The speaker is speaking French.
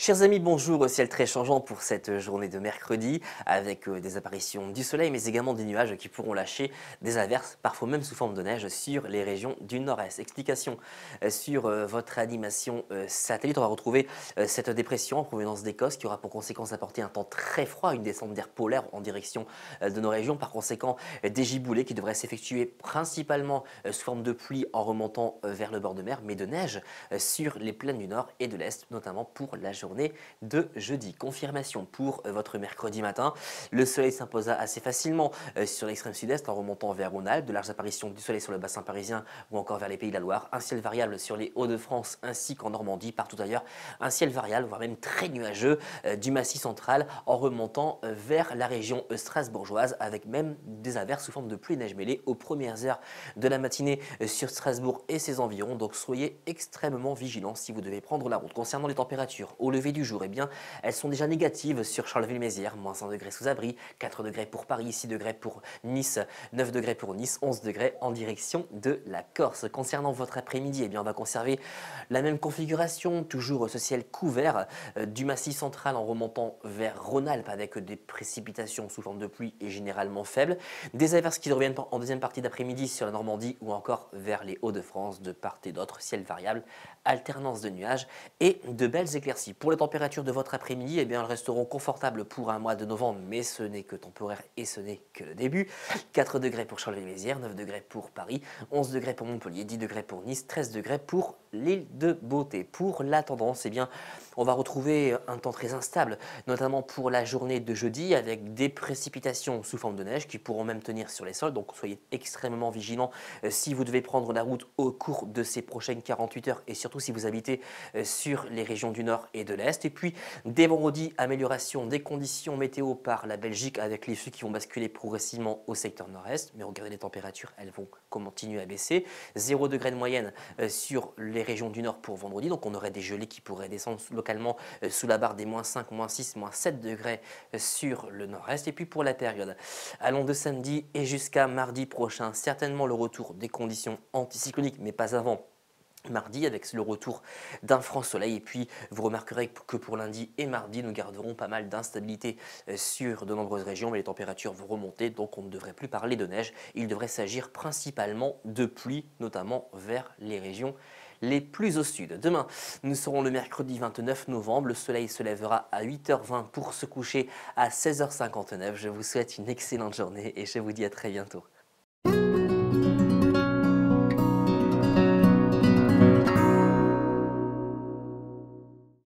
Chers amis, bonjour au ciel très changeant pour cette journée de mercredi, avec euh, des apparitions du soleil, mais également des nuages qui pourront lâcher des averses, parfois même sous forme de neige, sur les régions du nord-est. Explication euh, sur euh, votre animation satellite. On va retrouver cette dépression en provenance d'Écosse qui aura pour conséquence d'apporter un temps très froid, une descente d'air polaire en direction de nos régions. Par conséquent, des giboulées qui devraient s'effectuer principalement sous forme de pluie en remontant vers le bord de mer, mais de neige sur les plaines du nord et de l'est, notamment pour la journée de jeudi. Confirmation pour euh, votre mercredi matin. Le soleil s'imposa assez facilement euh, sur l'extrême sud-est en remontant vers Rhône-Alpes, de larges apparitions du soleil sur le bassin parisien ou encore vers les pays de la Loire. Un ciel variable sur les Hauts-de-France ainsi qu'en Normandie, partout ailleurs. Un ciel variable, voire même très nuageux euh, du massif central en remontant vers la région strasbourgeoise avec même des averses sous forme de pluie neige mêlée aux premières heures de la matinée sur Strasbourg et ses environs. Donc soyez extrêmement vigilants si vous devez prendre la route. Concernant les températures, au du jour, et eh bien, elles sont déjà négatives sur Charleville-Mézières, moins 1 degré sous abri, 4 degrés pour Paris, 6 degrés pour Nice, 9 degrés pour Nice, 11 degrés en direction de la Corse. Concernant votre après-midi, eh bien, on va conserver la même configuration, toujours ce ciel couvert euh, du massif central en remontant vers Rhône-Alpes avec des précipitations sous forme de pluie et généralement faibles, des averses qui reviennent en deuxième partie d'après-midi sur la Normandie ou encore vers les Hauts-de-France de part et d'autre, ciel variable, alternance de nuages et de belles éclaircies. Pour pour les températures de votre après-midi, et eh bien, elles resteront confortables pour un mois de novembre, mais ce n'est que temporaire et ce n'est que le début. 4 degrés pour Charleville-Mézières, 9 degrés pour Paris, 11 degrés pour Montpellier, 10 degrés pour Nice, 13 degrés pour l'île de Beauté. Pour la tendance, eh bien, on va retrouver un temps très instable, notamment pour la journée de jeudi, avec des précipitations sous forme de neige qui pourront même tenir sur les sols. Donc soyez extrêmement vigilants euh, si vous devez prendre la route au cours de ces prochaines 48 heures et surtout si vous habitez euh, sur les régions du nord et de et puis, dès vendredi, amélioration des conditions météo par la Belgique avec les flux qui vont basculer progressivement au secteur nord-est. Mais regardez les températures, elles vont continuer à baisser. 0 degré de moyenne euh, sur les régions du nord pour vendredi. Donc, on aurait des gelées qui pourraient descendre localement euh, sous la barre des moins 5, moins 6, moins 7 degrés euh, sur le nord-est. Et puis, pour la période, allons de samedi et jusqu'à mardi prochain, certainement le retour des conditions anticycloniques, mais pas avant mardi avec le retour d'un franc soleil et puis vous remarquerez que pour lundi et mardi nous garderons pas mal d'instabilité euh, sur de nombreuses régions mais les températures vont remonter donc on ne devrait plus parler de neige il devrait s'agir principalement de pluie notamment vers les régions les plus au sud. Demain, nous serons le mercredi 29 novembre. Le soleil se lèvera à 8h20 pour se coucher à 16h59. Je vous souhaite une excellente journée et je vous dis à très bientôt.